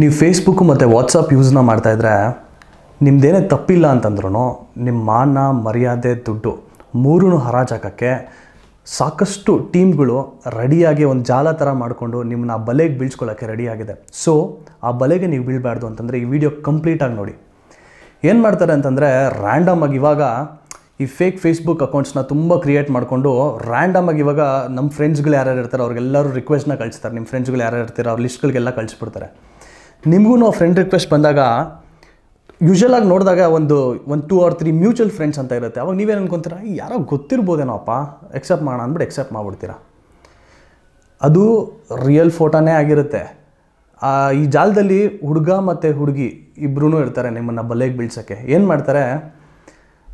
ನೀವು ಫೇಸ್ಬುಕ್ ಮತ್ತು ವಾಟ್ಸಪ್ ಯೂಸ್ನ ಮಾಡ್ತಾಯಿದ್ರೆ ನಿಮ್ಮದೇನೇ ತಪ್ಪಿಲ್ಲ ಅಂತಂದ್ರೂ ನಿಮ್ಮ ಮಾನ ಮರ್ಯಾದೆ ದುಡ್ಡು ಮೂರೂ ಹರಾಜಾಕಕ್ಕೆ ಸಾಕಷ್ಟು ಟೀಮ್ಗಳು ರೆಡಿಯಾಗಿ ಒಂದು ಜಾಲ ಥರ ಮಾಡಿಕೊಂಡು ನಿಮ್ಮನ್ನ ಆ ಬಲೆಗೆ ಬೀಳ್ಸ್ಕೊಳ್ಳೋಕ್ಕೆ ರೆಡಿಯಾಗಿದೆ ಸೊ ಆ ಬಲೆಗೆ ನೀವು ಬೀಳಬಾರ್ದು ಅಂತಂದರೆ ಈ ವಿಡಿಯೋ ಕಂಪ್ಲೀಟಾಗಿ ನೋಡಿ ಏನು ಮಾಡ್ತಾರೆ ಅಂತಂದರೆ ರ್ಯಾಂಡಮ್ ಆಗಿ ಇವಾಗ ಈ ಫೇಕ್ ಫೇಸ್ಬುಕ್ ಅಕೌಂಟ್ಸ್ನ ತುಂಬ ಕ್ರಿಯೇಟ್ ಮಾಡಿಕೊಂಡು ರ್ಯಾಂಡಮ್ ಆಗಿ ಇವಾಗ ನಮ್ಮ ಫ್ರೆಂಡ್ಸ್ಗಳು ಯಾರ್ಯಾರು ಇರ್ತಾರೆ ಅವ್ರಿಗೆಲ್ಲರೂ ರಿಕ್ವೆಸ್ಟ್ನ ಕಳಿಸ್ತಾರೆ ನಿಮ್ಮ ಫ್ರೆಂಡ್ಸ್ಗಳು ಯಾರ್ಯಾರು ಇರ್ತಾರೆ ಅವ್ರ ಲಿಸ್ಟ್ಗಳಿಗೆಲ್ಲ ಕಳಿಸ್ಬಿಡ್ತಾರೆ ನಿಮಗೂ ಫ್ರೆಂಡ್ ರಿಕ್ವೆಸ್ಟ್ ಬಂದಾಗ ಯೂಶಲ್ ಆಗಿ ನೋಡಿದಾಗ ಒಂದು ಒಂದು two or three mutual friends ಅಂತ ಇರುತ್ತೆ ಅವಾಗ ನೀವೇನು ಅನ್ಕೊತೀರಾ ಯಾರೋ ಗೊತ್ತಿರ್ಬೋದೇನೋಪ್ಪ ಎಕ್ಸೆಪ್ಟ್ ಮಾಡೋಣ ಅಂದ್ಬಿಟ್ಟು ಎಕ್ಸೆಪ್ಟ್ ಮಾಡ್ಬಿಡ್ತೀರ ಅದು ರಿಯಲ್ ಫೋಟೋನೇ ಆಗಿರುತ್ತೆ ಈ ಜಾಲದಲ್ಲಿ ಹುಡುಗ ಮತ್ತು ಹುಡುಗಿ ಇಬ್ಬರೂ ಇರ್ತಾರೆ ನಿಮ್ಮನ್ನು ಬಲೆಗೆ ಬೀಳ್ಸೋಕ್ಕೆ ಏನು ಮಾಡ್ತಾರೆ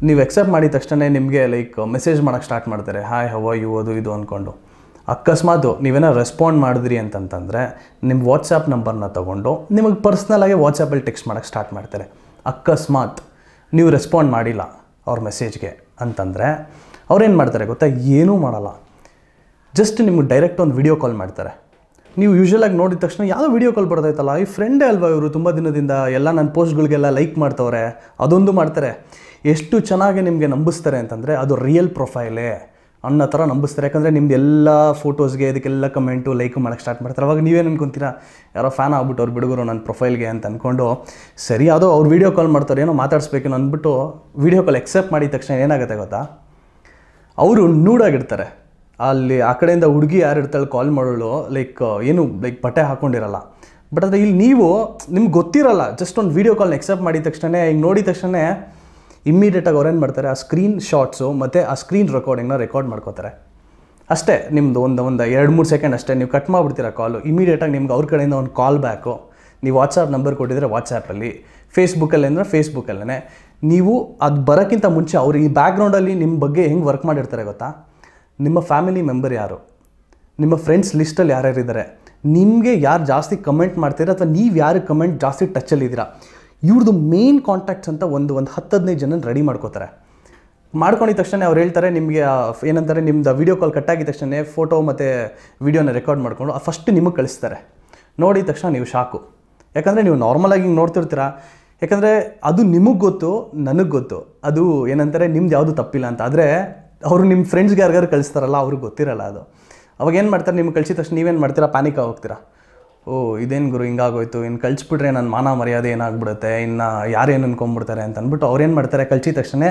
ನೀವು ಎಕ್ಸೆಪ್ಟ್ ಮಾಡಿದ ತಕ್ಷಣ ನಿಮಗೆ ಲೈಕ್ ಮೆಸೇಜ್ ಮಾಡೋಕ್ಕೆ ಸ್ಟಾರ್ಟ್ ಮಾಡ್ತಾರೆ ಹಾಯ್ ಹವ ಯು ಅದು ಇದು ಅಂದ್ಕೊಂಡು ಅಕಸ್ಮಾತ್ ನೀವೇನೋ ರೆಸ್ಪಾಂಡ್ ಮಾಡಿದ್ರಿ ಅಂತಂತಂದರೆ ನಿಮ್ಮ ವಾಟ್ಸಪ್ ನಂಬರ್ನ ತೊಗೊಂಡು ನಿಮಗೆ ಪರ್ಸ್ನಲಾಗಿ ವಾಟ್ಸಪ್ಪಲ್ಲಿ ಟೆಕ್ಸ್ಟ್ ಮಾಡೋಕ್ಕೆ ಸ್ಟಾರ್ಟ್ ಮಾಡ್ತಾರೆ ಅಕಸ್ಮಾತ್ ನೀವು ರೆಸ್ಪಾಂಡ್ ಮಾಡಿಲ್ಲ ಅವ್ರ ಮೆಸೇಜ್ಗೆ ಅಂತಂದರೆ ಅವ್ರೇನು ಮಾಡ್ತಾರೆ ಗೊತ್ತಾ ಏನೂ ಮಾಡಲ್ಲ ಜಸ್ಟ್ ನಿಮಗೆ ಡೈರೆಕ್ಟ್ ಒಂದು ವಿಡಿಯೋ ಕಾಲ್ ಮಾಡ್ತಾರೆ ನೀವು ಯೂಶ್ವಲಾಗಿ ನೋಡಿದ ತಕ್ಷಣ ಯಾವುದೋ ವಿಡಿಯೋ ಕಾಲ್ ಬರ್ತೈತಲ್ಲ ಈ ಫ್ರೆಂಡೇ ಅಲ್ವಾ ಇವರು ತುಂಬ ದಿನದಿಂದ ಎಲ್ಲ ನನ್ನ ಪೋಸ್ಟ್ಗಳಿಗೆಲ್ಲ ಲೈಕ್ ಮಾಡ್ತವ್ರೆ ಅದೊಂದು ಮಾಡ್ತಾರೆ ಎಷ್ಟು ಚೆನ್ನಾಗಿ ನಿಮಗೆ ನಂಬಿಸ್ತಾರೆ ಅಂತಂದರೆ ಅದು ರಿಯಲ್ ಪ್ರೊಫೈಲೇ ಅನ್ನೋ ಥರ ನಂಬಿಸ್ತಾರೆ ಯಾಕಂದರೆ ನಿಮ್ದು ಎಲ್ಲ ಫೋಟೋಸ್ಗೆ ಇದಕ್ಕೆಲ್ಲ ಕಮೆಂಟು ಲೈಕ್ ಮಾಡೋಕ್ಕೆ ಸ್ಟಾರ್ಟ್ ಮಾಡ್ತಾರೆ ಅವಾಗ ನೀವೇ ಅನ್ಕೊಂತೀರಾ ಯಾರೋ ಫ್ಯಾನ್ ಆಗ್ಬಿಟ್ಟು ಅವ್ರು ಬಿಡುಗರು ನನ್ನ ಪ್ರೊಫೈಲ್ಗೆ ಅಂತ ಅಂದ್ಕೊಂಡು ಸರಿ ಅದು ಅವ್ರು ವೀಡಿಯೋ ಕಾಲ್ ಮಾಡ್ತಾರೆ ಏನೋ ಮಾತಾಡಿಸ್ಬೇಕು ಅಂದ್ಬಿಟ್ಟು ವೀಡಿಯೋ ಕಾಲ್ ಎಕ್ಸೆಪ್ಟ್ ಮಾಡಿದ ತಕ್ಷಣ ಏನಾಗುತ್ತೆ ಗೊತ್ತಾ ಅವರು ನೂಡಾಗಿರ್ತಾರೆ ಅಲ್ಲಿ ಆ ಕಡೆಯಿಂದ ಹುಡುಗಿ ಯಾರು ಇರ್ತಾಳೆ ಕಾಲ್ ಮಾಡೋಳು ಲೈಕ್ ಏನು ಲೈಕ್ ಬಟ್ಟೆ ಹಾಕ್ಕೊಂಡಿರಲ್ಲ ಬಟ್ ಆದರೆ ಇಲ್ಲಿ ನೀವು ನಿಮ್ಗೆ ಗೊತ್ತಿರಲ್ಲ ಜಸ್ಟ್ ಒಂದು ವೀಡಿಯೋ ಕಾಲ್ನ ಎಕ್ಸೆಪ್ಟ್ ಮಾಡಿದ ತಕ್ಷಣ ಹಿಂಗೆ ನೋಡಿದ ತಕ್ಷಣ ಇಮ್ಮಿಡಿಯೇಟಾಗಿ ಅವ್ರೇನು ಏನು ಮಾಡ್ತಾರೆ ಆ ಸ್ಕ್ರೀನ್ ಶಾಟ್ಸು ಮತ್ತು ಆ ಸ್ಕ್ರೀನ್ ರೆಕಾರ್ಡಿಂಗ್ನ ರೆಕಾರ್ಡ್ ಮಾಡ್ಕೋತಾರೆ ಅಷ್ಟೇ ನಿಮ್ಮದು ಒಂದು ಒಂದು ಎರಡು ಮೂರು ಸೆಕೆಂಡ್ ಅಷ್ಟೇ ನೀವು ಕಟ್ ಮಾಡಿಬಿಡ್ತೀರಾ ಕಾಲು ಇಮಿಡಿಯೇಟಾಗಿ ನಿಮ್ಗೆ ಅವ್ರ ಕಡೆಯಿಂದ ಒಂದು ಕಾಲ್ ಬ್ಯಾಕು ನೀವು ವಾಟ್ಸಪ್ ನಂಬರ್ ಕೊಟ್ಟಿದ್ರೆ ವಾಟ್ಸಾಪಲ್ಲಿ ಫೇಸ್ಬುಕ್ಕಲ್ಲಿ ಅಂದರೆ ಫೇಸ್ಬುಕ್ಕಲ್ಲೇ ನೀವು ಅದು ಬರೋಕ್ಕಿಂತ ಮುಂಚೆ ಅವ್ರು ಈ ಬ್ಯಾಕ್ಗ್ರೌಂಡಲ್ಲಿ ನಿಮ್ಮ ಬಗ್ಗೆ ಹೆಂಗೆ ವರ್ಕ್ ಮಾಡಿರ್ತಾರೆ ಗೊತ್ತಾ ನಿಮ್ಮ ಫ್ಯಾಮಿಲಿ ಮೆಂಬರ್ ಯಾರು ನಿಮ್ಮ ಫ್ರೆಂಡ್ಸ್ ಲಿಸ್ಟಲ್ಲಿ ಯಾರ್ಯಾರಿದ್ದಾರೆ ನಿಮಗೆ ಯಾರು ಜಾಸ್ತಿ ಕಮೆಂಟ್ ಮಾಡ್ತೀರಾ ಅಥವಾ ನೀವು ಯಾರು ಕಮೆಂಟ್ ಜಾಸ್ತಿ ಟಚಲ್ಲಿದ್ದೀರಾ ಇವ್ರದ್ದು ಮೇನ್ ಕಾಂಟ್ಯಾಕ್ಟ್ಸ್ ಅಂತ ಒಂದು ಒಂದು ಹತ್ತು ಹದಿನೈದು ಜನ ರೆಡಿ ಮಾಡ್ಕೋತಾರೆ ಮಾಡ್ಕೊಂಡಿದ ತಕ್ಷಣ ಅವ್ರು ಹೇಳ್ತಾರೆ ನಿಮಗೆ ಏನಂತಾರೆ ನಿಮ್ದು ವೀಡಿಯೋ ಕಾಲ್ ಕಟ್ಟಾಗಿದ ತಕ್ಷಣ ಫೋಟೋ ಮತ್ತು ವೀಡಿಯೋನ ರೆಕಾರ್ಡ್ ಮಾಡಿಕೊಂಡು ಫಸ್ಟ್ ನಿಮಗೆ ಕಳಿಸ್ತಾರೆ ನೋಡಿದ ತಕ್ಷಣ ನೀವು ಶಾಕು ಯಾಕಂದರೆ ನೀವು ನಾರ್ಮಲಾಗಿ ಹಿಂಗೆ ನೋಡ್ತಿರ್ತೀರಾ ಯಾಕಂದರೆ ಅದು ನಿಮಗೆ ಗೊತ್ತು ನನಗೆ ಗೊತ್ತು ಅದು ಏನಂತಾರೆ ನಿಮ್ದು ಯಾವುದು ತಪ್ಪಿಲ್ಲ ಅಂತ ಆದರೆ ಅವರು ನಿಮ್ಮ ಫ್ರೆಂಡ್ಸ್ಗೆ ಯಾರಿಗಾರು ಕಳಿಸ್ತಾರಲ್ಲ ಅವ್ರಿಗೆ ಗೊತ್ತಿರಲ್ಲ ಅದು ಅವಾಗ ಏನು ಮಾಡ್ತಾರೆ ನಿಮ್ಗೆ ಕಳಿಸಿದ ತಕ್ಷಣ ನೀವೇನು ಮಾಡ್ತೀರಾ ಪ್ಯಾನಿಕ್ ಆಗೋಗ್ತೀರಾ ಓ ಇದೇನು ಗುರು ಹಿಂಗಾಗೋಯ್ತು ಇನ್ನು ಕಳಿಸ್ಬಿಟ್ರೆ ನನ್ನ ಮಾನ ಮರ್ಯಾದೆ ಏನಾಗ್ಬಿಡುತ್ತೆ ಇನ್ನು ಯಾರೇನು ಅನ್ಕೊಂಬಿಡ್ತಾರೆ ಅಂತ ಅಂದ್ಬಿಟ್ಟು ಅವ್ರೇನು ಮಾಡ್ತಾರೆ ಕಳಿಸಿದ ತಕ್ಷಣ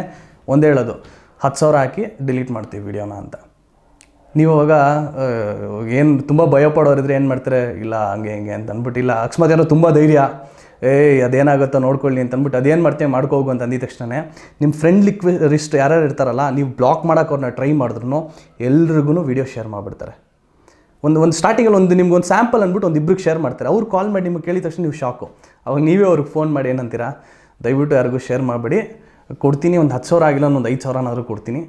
ಒಂದೇ ಹೇಳೋದು ಹತ್ತು ಸಾವಿರ ಹಾಕಿ ಡಿಲೀಟ್ ಮಾಡ್ತೀವಿ ವಿಡಿಯೋನ ಅಂತ ನೀವು ಅವಾಗ ಏನು ತುಂಬ ಭಯ ಪಡೋರಿದ್ರೆ ಏನು ಮಾಡ್ತಾರೆ ಇಲ್ಲ ಹಂಗೆ ಹಿಂಗೆ ಅಂತ ಅಂದ್ಬಿಟ್ಟು ಇಲ್ಲ ಅಕಸ್ಮಾತ್ ಏನೋ ತುಂಬ ಧೈರ್ಯ ಏಯ್ ಅದೇನಾಗುತ್ತೋ ನೋಡ್ಕೊಳ್ಳಿ ಅಂತಂದ್ಬಿಟ್ಟು ಅಂದ್ಬಿಟ್ಟು ಅದೇನು ಮಾಡ್ತೇವೆ ಮಾಡ್ಕೋಗು ಅಂತ ಅಂದಿದ ತಕ್ಷಣ ನಿಮ್ಮ ಫ್ರೆಂಡ್ ಲಿಕ್ವಿ ರಿಸ್ಟ್ ಯಾರ್ಯಾರು ಇರ್ತಾರಲ್ಲ ನೀವು ಬ್ಲಾಕ್ ಮಾಡೋಕೆ ಅವ್ರನ್ನ ಟ್ರೈ ಮಾಡಿದ್ರು ಎಲ್ರಿಗೂ ವೀಡಿಯೋ ಶೇರ್ ಮಾಡಿಬಿಡ್ತಾರೆ ಒಂದು ಒಂದು ಸ್ಟಾರ್ಟಿಂಗಲ್ಲಿ ಒಂದು ನಿಮ್ಗೆ ಒಂದು ಸ್ಯಾಂಪಲ್ ಅಂದ್ಬಿಟ್ಟು ಒಂದು ಇಬ್ಬರಿಗೆ ಶೇರ್ ಮಾಡ್ತಾರೆ ಅವ್ರು ಕಾಲ್ ಮಾಡಿ ನಿಮ್ಗೆ ಕೇಳಿದ ತಕ್ಷಣ ನೀವು ಶಾಕು ಅವಾಗ ನೀವೇ ಅವ್ರಿಗೆ ಫೋನ್ ಮಾಡಿ ಏನಂತೀರಾ ದಯವಿಟ್ಟು ಯಾರಿಗೂ ಶೇರ್ ಮಾಡಬೇಡಿ ಕೊಡ್ತೀನಿ ಒಂದು ಹತ್ತು ಸಾವಿರ ಆಗಿಲ್ಲ ಒಂದು ಐದು ಸಾವಿರನಾದರೂ ಕೊಡ್ತೀನಿ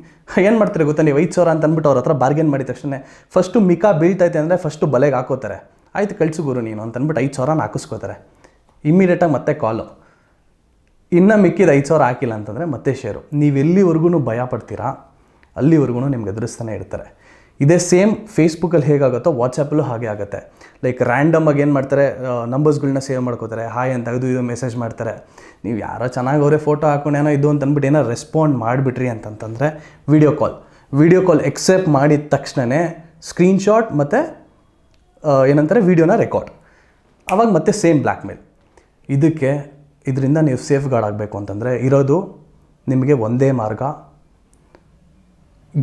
ಏನು ಮಾಡ್ತಾರೆ ಗೊತ್ತಾ ನೀವು ಐದು ಸಾವಿರ ಅಂತ ಅಂದ್ಬಿಟ್ಟು ಅವ್ರ ಹತ್ರ ಬಾರ್ಗೇನ್ ಮಾಡಿದ ತಕ್ಷಣ ಫಸ್ಟು ಮಿಕಾ ಬೀಳ್ತೈತೆ ಅಂದರೆ ಫಸ್ಟು ಬಲೆಗೆ ಹಾಕೋತಾರೆ ಆಯ್ತು ಕಳಿಸು ಗುರು ನೀನು ಅಂತ ಅಂದ್ಬಿಟ್ಟು ಐದು ಸಾವಿರನ ಹಾಕಿಸ್ಕೋತಾರೆ ಇಮ್ಮಿಡಿಯೇಟಾಗಿ ಮತ್ತೆ ಕಾಲು ಇನ್ನೂ ಮಿಕ್ಕಿದ ಐದು ಸಾವಿರ ಹಾಕಿಲ್ಲ ಅಂತಂದರೆ ಮತ್ತೆ ಶೇರು ನೀವೆಲ್ಲಿವರೆಗೂ ಭಯ ಪಡ್ತೀರಾ ಅಲ್ಲಿವರೆಗೂ ನಿಮ್ಗೆ ಎದುರಿಸ್ತಾನೆ ಇರ್ತಾರೆ ಇದೇ ಸೇಮ್ ಫೇಸ್ಬುಕ್ಕಲ್ಲಿ ಹೇಗಾಗುತ್ತೋ ವಾಟ್ಸಪ್ಪಲ್ಲೂ ಹಾಗೆ ಆಗುತ್ತೆ ಲೈಕ್ ರ್ಯಾಂಡಮ್ ಆಗಿ ಏನು ಮಾಡ್ತಾರೆ ನಂಬರ್ಸ್ಗಳನ್ನ ಸೇವ್ ಮಾಡ್ಕೋತಾರೆ ಹಾಯ್ ಅಂತ ಅದು ಇದು ಮೆಸೇಜ್ ಮಾಡ್ತಾರೆ ನೀವು ಯಾರೋ ಚೆನ್ನಾಗಿ ಅವರೇ ಫೋಟೋ ಹಾಕೊಂಡು ಏನೋ ಇದು ಅಂತ ಅಂದ್ಬಿಟ್ಟು ಏನೋ ರೆಸ್ಪಾಂಡ್ ಮಾಡಿಬಿಟ್ರಿ ಅಂತಂತಂದರೆ video call video call accept ಮಾಡಿದ ತಕ್ಷಣವೇ ಸ್ಕ್ರೀನ್ಶಾಟ್ ಮತ್ತು ಏನಂತಾರೆ ವಿಡಿಯೋನ ರೆಕಾರ್ಡ್ ಅವಾಗ ಮತ್ತೆ ಸೇಮ್ ಬ್ಲ್ಯಾಕ್ ಮೇಲ್ ಇದಕ್ಕೆ ಇದರಿಂದ ನೀವು ಸೇಫ್ ಗಾರ್ಡ್ ಆಗಬೇಕು ಅಂತಂದರೆ ಇರೋದು ನಿಮಗೆ ಒಂದೇ ಮಾರ್ಗ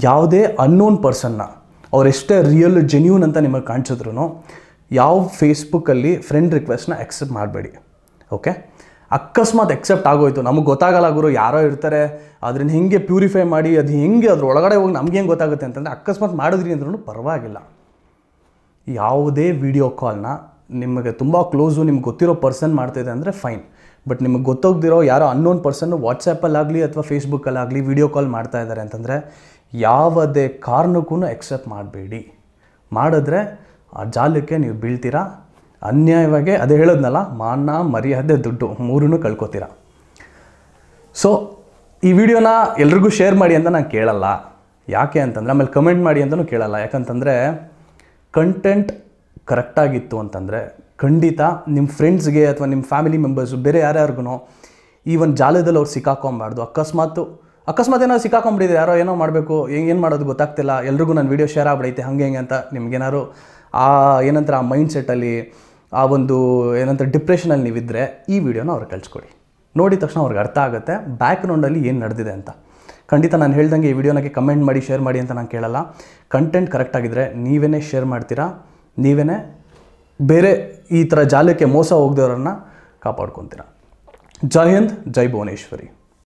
ಯಾವುದೇ ಅನ್ನೋನ್ ಪರ್ಸನ್ನ ಅವರೆಷ್ಟೇ ರಿಯಲ್ ಜೆನ್ಯೂನ್ ಅಂತ ನಿಮಗೆ ಕಾಣಿಸಿದ್ರು ಯಾವ ಫೇಸ್ಬುಕ್ಕಲ್ಲಿ ಫ್ರೆಂಡ್ ರಿಕ್ವೆಸ್ಟ್ನ ಎಕ್ಸೆಪ್ಟ್ ಮಾಡಬೇಡಿ ಓಕೆ ಅಕಸ್ಮಾತ್ ಎಕ್ಸೆಪ್ಟ್ ಆಗೋಯ್ತು ನಮಗೆ ಗೊತ್ತಾಗಲ್ಲ ಗುರು ಯಾರೋ ಇರ್ತಾರೆ ಅದರಿಂದ ಹೆಂಗೆ ಪ್ಯೂರಿಫೈ ಮಾಡಿ ಅದು ಹೆಂಗೆ ಅದ್ರ ಒಳಗಡೆ ಹೋಗಿ ನಮ್ಗೆ ಹೆಂಗೆ ಗೊತ್ತಾಗುತ್ತೆ ಅಂತಂದರೆ ಅಕಸ್ಮಾತ್ ಮಾಡಿದ್ರಿ ಅಂದ್ರೂ ಪರವಾಗಿಲ್ಲ ಯಾವುದೇ ವಿಡಿಯೋ ಕಾಲ್ನ ನಿಮಗೆ ತುಂಬ ಕ್ಲೋಸು ನಿಮ್ಗೆ ಗೊತ್ತಿರೋ ಪರ್ಸನ್ ಮಾಡ್ತಾಯಿದೆ ಅಂದರೆ ಫೈನ್ ಬಟ್ ನಿಮಗೆ ಗೊತ್ತೋಗ್ದಿರೋ ಯಾರೋ ಅನ್ನೋನ್ ಪರ್ಸನ್ನು ವಾಟ್ಸಪ್ಪಲ್ಲಾಗಲಿ ಅಥವಾ ಫೇಸ್ಬುಕ್ಕಲ್ಲಾಗಲಿ ವಿಡಿಯೋ ಕಾಲ್ ಮಾಡ್ತಾ ಇದ್ದಾರೆ ಅಂತಂದರೆ ಯಾವುದೇ ಕಾರಣಕ್ಕೂ ಎಕ್ಸೆಪ್ಟ್ ಮಾಡಬೇಡಿ ಮಾಡಿದ್ರೆ ಆ ಜಾಲಕ್ಕೆ ನೀವು ಬೀಳ್ತೀರಾ ಅನ್ಯಾಯವಾಗಿ ಅದೇ ಹೇಳೋದ್ನಲ್ಲ ಮಾನ ಮರ್ಯಾದೆ ದುಡ್ಡು ಮೂರೂ ಕಳ್ಕೊತೀರಾ ಸೊ ಈ ವಿಡಿಯೋನ ಎಲ್ರಿಗೂ ಶೇರ್ ಮಾಡಿ ಅಂತ ನಾನು ಕೇಳಲ್ಲ ಯಾಕೆ ಅಂತಂದರೆ ಆಮೇಲೆ ಕಮೆಂಟ್ ಮಾಡಿ ಅಂತಲೂ ಕೇಳಲ್ಲ ಯಾಕಂತಂದರೆ ಕಂಟೆಂಟ್ ಕರೆಕ್ಟಾಗಿತ್ತು ಅಂತಂದರೆ ಖಂಡಿತ ನಿಮ್ಮ ಫ್ರೆಂಡ್ಸ್ಗೆ ಅಥವಾ ನಿಮ್ಮ ಫ್ಯಾಮಿಲಿ ಮೆಂಬರ್ಸು ಬೇರೆ ಯಾರ್ಯಾರ್ಗು ಈ ಒಂದು ಜಾಲದಲ್ಲಿ ಅವ್ರು ಸಿಕ್ಕಾಕೊಬಾರ್ದು ಅಕಸ್ಮಾತು ಅಕಸ್ಮಾತ್ ಏನೋ ಸಿಕ್ಕಾಕೊಂಡ್ಬಿಟ್ಟಿದೆ ಯಾರೋ ಏನೋ ಮಾಡಬೇಕು ಏನು ಮಾಡೋದು ಗೊತ್ತಾಗ್ತಿಲ್ಲ ಎಲ್ರಿಗೂ ನಾನು ವೀಡಿಯೋ ಶೇರ್ ಆಗ್ಬಿಡೈತೆ ಹಂಗೆ ಹೆಂಗೆ ಅಂತ ನಿಮ್ಗೇನಾದ್ರು ಆ ಏನಂತಾರೆ ಆ ಮೈಂಡ್ ಸೆಟ್ಟಲ್ಲಿ ಆ ಒಂದು ಏನಂತ ಡಿಪ್ರೆಷನಲ್ಲಿ ನೀವಿದ್ದರೆ ಈ ವಿಡಿಯೋನ ಅವ್ರಿಗೆ ಕಳಿಸ್ಕೊಡಿ ನೋಡಿದ ತಕ್ಷಣ ಅವ್ರಿಗೆ ಅರ್ಥ ಆಗುತ್ತೆ ಬ್ಯಾಕ್ಗ್ರೌಂಡಲ್ಲಿ ಏನು ನಡೆದಿದೆ ಅಂತ ಖಂಡಿತ ನಾನು ಹೇಳ್ದಂಗೆ ಈ ವಿಡಿಯೋನಾಗೆ ಕಮೆಂಟ್ ಮಾಡಿ ಶೇರ್ ಮಾಡಿ ಅಂತ ನಾನು ಕೇಳಲ್ಲ ಕಂಟೆಂಟ್ ಕರೆಕ್ಟಾಗಿದ್ದರೆ ನೀವೇ ಶೇರ್ ಮಾಡ್ತೀರಾ ನೀವೇ ಬೇರೆ ಈ ಥರ ಜಾಲಕ್ಕೆ ಮೋಸ ಹೋಗ್ದವ್ರನ್ನ ಕಾಪಾಡ್ಕೊತೀರ ಜೈ ಹಿಂದ್ ಜೈ ಭುವನೇಶ್ವರಿ